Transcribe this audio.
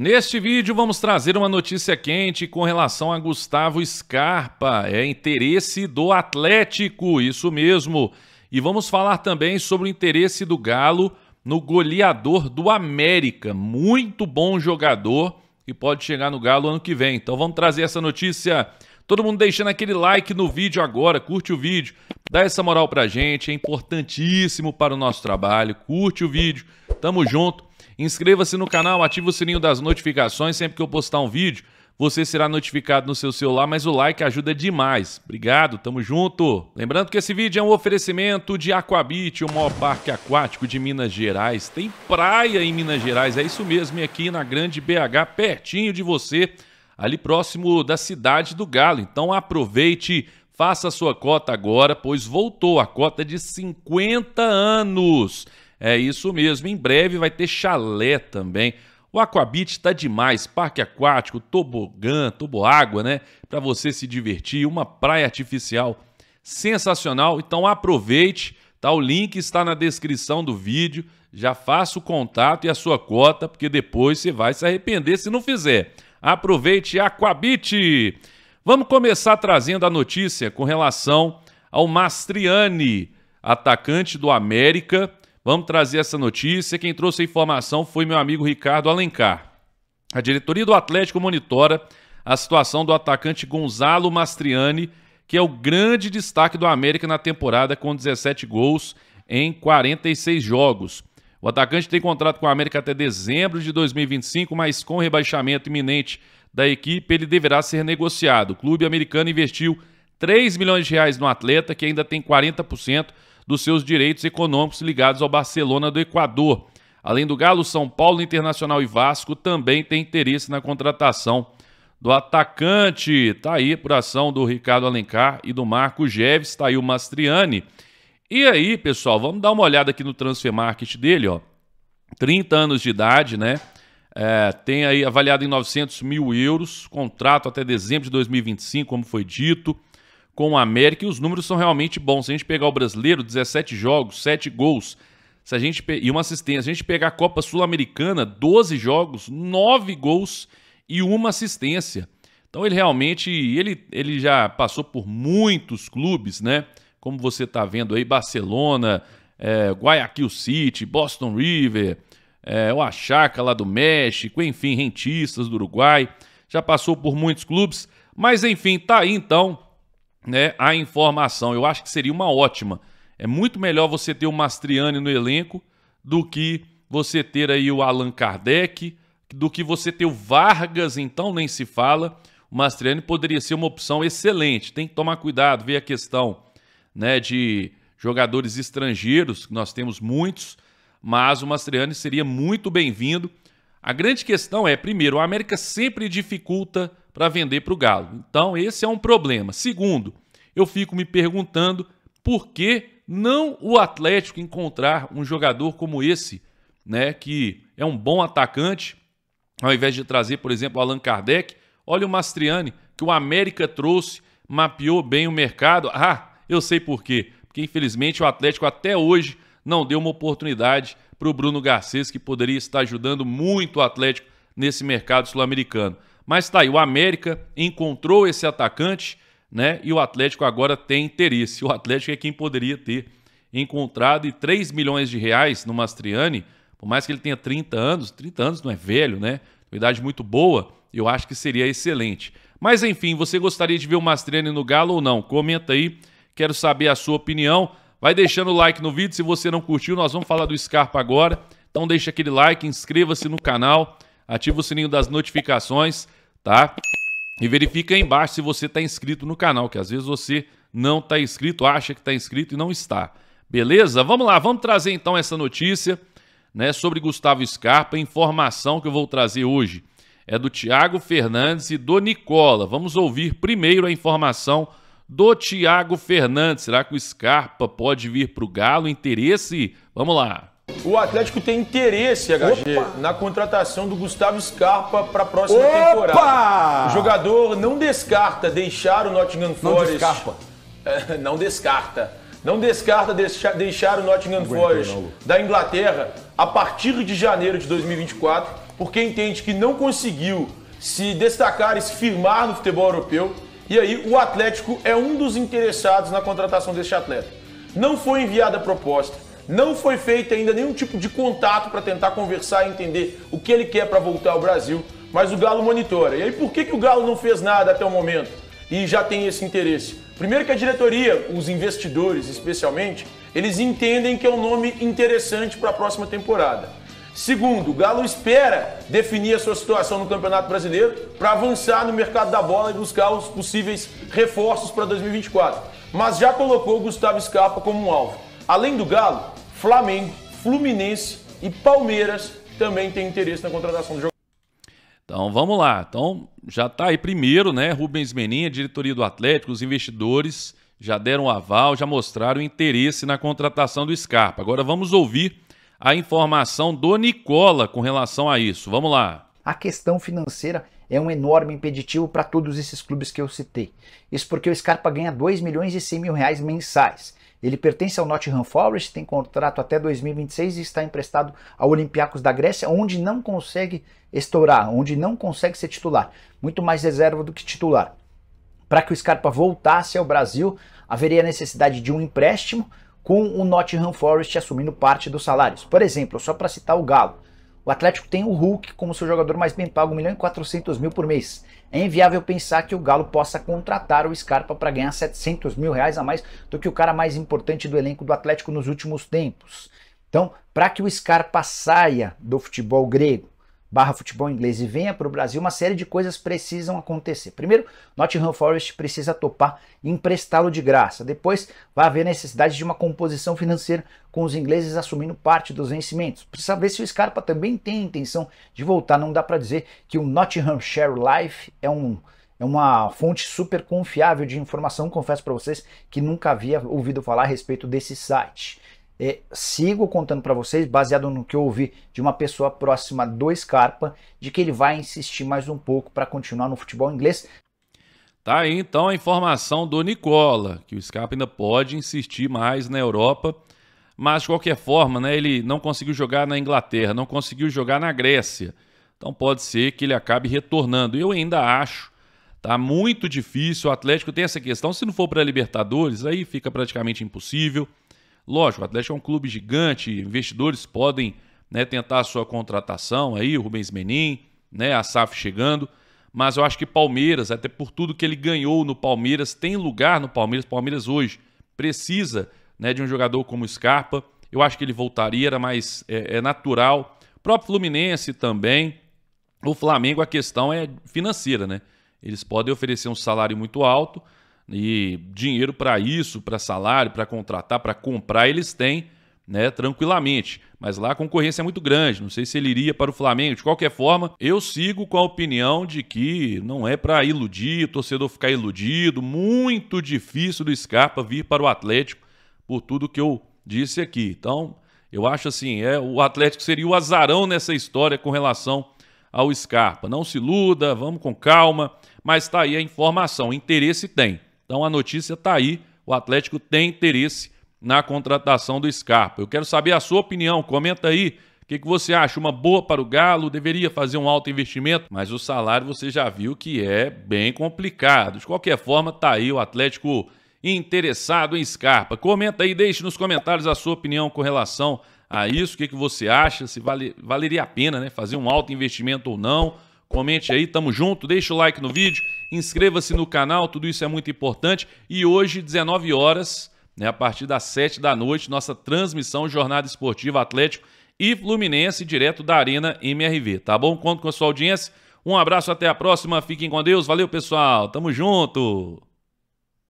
Neste vídeo vamos trazer uma notícia quente com relação a Gustavo Scarpa. É interesse do Atlético, isso mesmo. E vamos falar também sobre o interesse do Galo no goleador do América. Muito bom jogador que pode chegar no Galo ano que vem. Então vamos trazer essa notícia. Todo mundo deixando aquele like no vídeo agora, curte o vídeo, dá essa moral pra gente, é importantíssimo para o nosso trabalho. Curte o vídeo, tamo junto. Inscreva-se no canal, ative o sininho das notificações. Sempre que eu postar um vídeo, você será notificado no seu celular, mas o like ajuda demais. Obrigado, tamo junto. Lembrando que esse vídeo é um oferecimento de Aquabit, o maior parque aquático de Minas Gerais. Tem praia em Minas Gerais, é isso mesmo, e aqui na Grande BH, pertinho de você, ali próximo da cidade do Galo. Então aproveite, faça a sua cota agora, pois voltou a cota de 50 anos. É isso mesmo, em breve vai ter chalé também. O Aquabit está demais, parque aquático, tobogã, água, né? Para você se divertir, uma praia artificial sensacional. Então aproveite, tá? O link está na descrição do vídeo. Já faça o contato e a sua cota, porque depois você vai se arrepender se não fizer. Aproveite Aquabit. Vamos começar trazendo a notícia com relação ao Mastriani, atacante do América, Vamos trazer essa notícia. Quem trouxe a informação foi meu amigo Ricardo Alencar. A diretoria do Atlético monitora a situação do atacante Gonzalo Mastriani, que é o grande destaque do América na temporada com 17 gols em 46 jogos. O atacante tem contrato com o América até dezembro de 2025, mas com rebaixamento iminente da equipe, ele deverá ser negociado. O clube americano investiu 3 milhões de reais no atleta, que ainda tem 40% dos seus direitos econômicos ligados ao Barcelona do Equador. Além do Galo, São Paulo, Internacional e Vasco também têm interesse na contratação do atacante. Está aí por ação do Ricardo Alencar e do Marco Geves, Está aí o Mastriani. E aí, pessoal, vamos dar uma olhada aqui no transfer market dele, ó. 30 anos de idade, né? É, tem aí avaliado em 900 mil euros, contrato até dezembro de 2025, como foi dito com a América e os números são realmente bons. Se a gente pegar o brasileiro, 17 jogos, 7 gols. Se a gente e uma assistência, se a gente pegar a Copa Sul-Americana, 12 jogos, 9 gols e uma assistência. Então ele realmente, ele, ele já passou por muitos clubes, né? Como você está vendo aí, Barcelona, é, Guayaquil City, Boston River, é, o Achaca lá do México, enfim, rentistas do Uruguai. Já passou por muitos clubes. Mas enfim, tá aí então né, a informação. Eu acho que seria uma ótima. É muito melhor você ter o Mastriani no elenco do que você ter aí o Allan Kardec, do que você ter o Vargas, então nem se fala. O Mastriani poderia ser uma opção excelente. Tem que tomar cuidado, ver a questão né, de jogadores estrangeiros, que nós temos muitos, mas o Mastriani seria muito bem-vindo a grande questão é, primeiro, a América sempre dificulta para vender para o Galo. Então, esse é um problema. Segundo, eu fico me perguntando por que não o Atlético encontrar um jogador como esse, né, que é um bom atacante, ao invés de trazer, por exemplo, Allan Kardec. Olha o Mastriani, que o América trouxe, mapeou bem o mercado. Ah, eu sei por quê. Porque, infelizmente, o Atlético até hoje não deu uma oportunidade para o Bruno Garcês, que poderia estar ajudando muito o Atlético nesse mercado sul-americano. Mas tá aí, o América encontrou esse atacante, né? E o Atlético agora tem interesse. O Atlético é quem poderia ter encontrado e 3 milhões de reais no Mastriani, por mais que ele tenha 30 anos, 30 anos não é velho, né? Uma idade muito boa, eu acho que seria excelente. Mas enfim, você gostaria de ver o Mastriani no Galo ou não? Comenta aí, quero saber a sua opinião. Vai deixando o like no vídeo. Se você não curtiu, nós vamos falar do Scarpa agora. Então deixa aquele like, inscreva-se no canal, ativa o sininho das notificações, tá? E verifica aí embaixo se você está inscrito no canal, que às vezes você não está inscrito, acha que está inscrito e não está. Beleza? Vamos lá, vamos trazer então essa notícia né, sobre Gustavo Scarpa. Informação que eu vou trazer hoje é do Thiago Fernandes e do Nicola. Vamos ouvir primeiro a informação do Thiago Fernandes. Será que o Scarpa pode vir para o Galo? Interesse? Vamos lá. O Atlético tem interesse, HG, Opa! na contratação do Gustavo Scarpa para a próxima Opa! temporada. O jogador não descarta deixar o Nottingham Forest. É, não descarta. não descarta. Não descarta deixar, o Nottingham não Forest da Inglaterra a partir de janeiro de 2024, porque entende que não conseguiu se destacar e se firmar no futebol europeu e aí o Atlético é um dos interessados na contratação deste atleta. Não foi enviada a proposta, não foi feito ainda nenhum tipo de contato para tentar conversar e entender o que ele quer para voltar ao Brasil, mas o Galo monitora. E aí por que, que o Galo não fez nada até o momento e já tem esse interesse? Primeiro que a diretoria, os investidores especialmente, eles entendem que é um nome interessante para a próxima temporada. Segundo, o Galo espera definir a sua situação no Campeonato Brasileiro para avançar no mercado da bola e buscar os possíveis reforços para 2024. Mas já colocou o Gustavo Scarpa como um alvo. Além do Galo, Flamengo, Fluminense e Palmeiras também têm interesse na contratação do jogador. Então vamos lá. Então já está aí primeiro, né? Rubens Menin, a diretoria do Atlético, os investidores já deram um aval, já mostraram interesse na contratação do Scarpa. Agora vamos ouvir a informação do Nicola com relação a isso. Vamos lá. A questão financeira é um enorme impeditivo para todos esses clubes que eu citei. Isso porque o Scarpa ganha 2 milhões e 100 mil reais mensais. Ele pertence ao Nottingham Forest, tem contrato até 2026 e está emprestado ao Olympiacos da Grécia, onde não consegue estourar, onde não consegue ser titular. Muito mais reserva do que titular. Para que o Scarpa voltasse ao Brasil, haveria necessidade de um empréstimo, com o Nottingham Forest assumindo parte dos salários. Por exemplo, só para citar o Galo, o Atlético tem o Hulk como seu jogador mais bem pago, 1 milhão e 400 mil por mês. É inviável pensar que o Galo possa contratar o Scarpa para ganhar 700 mil reais a mais do que o cara mais importante do elenco do Atlético nos últimos tempos. Então, para que o Scarpa saia do futebol grego barra futebol inglês e venha para o Brasil, uma série de coisas precisam acontecer. Primeiro, Nottingham Forest precisa topar e emprestá-lo de graça. Depois, vai haver necessidade de uma composição financeira com os ingleses assumindo parte dos vencimentos. Precisa ver se o Scarpa também tem intenção de voltar. Não dá para dizer que o Nottinghamshire Life é um é uma fonte super confiável de informação, confesso para vocês que nunca havia ouvido falar a respeito desse site. É, sigo contando para vocês, baseado no que eu ouvi de uma pessoa próxima do Scarpa, de que ele vai insistir mais um pouco para continuar no futebol inglês. Tá aí então a informação do Nicola, que o Scarpa ainda pode insistir mais na Europa, mas de qualquer forma, né, ele não conseguiu jogar na Inglaterra, não conseguiu jogar na Grécia. Então pode ser que ele acabe retornando. Eu ainda acho, tá muito difícil. O Atlético tem essa questão, se não for para Libertadores, aí fica praticamente impossível. Lógico, o Atlético é um clube gigante, investidores podem né, tentar a sua contratação aí, o Rubens Menin, né, a SAF chegando, mas eu acho que Palmeiras, até por tudo que ele ganhou no Palmeiras, tem lugar no Palmeiras. Palmeiras hoje precisa né, de um jogador como Scarpa. Eu acho que ele voltaria, era mais é, é natural. O próprio Fluminense também. O Flamengo, a questão é financeira, né? Eles podem oferecer um salário muito alto, e dinheiro para isso, para salário, para contratar, para comprar, eles têm né, tranquilamente. Mas lá a concorrência é muito grande. Não sei se ele iria para o Flamengo. De qualquer forma, eu sigo com a opinião de que não é para iludir, o torcedor ficar iludido. Muito difícil do Scarpa vir para o Atlético por tudo que eu disse aqui. Então, eu acho assim, é o Atlético seria o azarão nessa história com relação ao Scarpa. Não se iluda, vamos com calma, mas está aí a informação, interesse tem. Então a notícia está aí. O Atlético tem interesse na contratação do Scarpa. Eu quero saber a sua opinião. Comenta aí. O que, que você acha? Uma boa para o Galo? Deveria fazer um alto investimento? Mas o salário você já viu que é bem complicado. De qualquer forma, tá aí o Atlético interessado em Scarpa. Comenta aí, deixe nos comentários a sua opinião com relação a isso. O que, que você acha? Se vale, valeria a pena né, fazer um alto investimento ou não? Comente aí, tamo junto, deixa o like no vídeo, inscreva-se no canal, tudo isso é muito importante. E hoje, 19 horas, né, a partir das 7 da noite, nossa transmissão Jornada Esportiva Atlético e Fluminense, direto da Arena MRV, tá bom? Conto com a sua audiência. Um abraço, até a próxima, fiquem com Deus, valeu pessoal, tamo junto!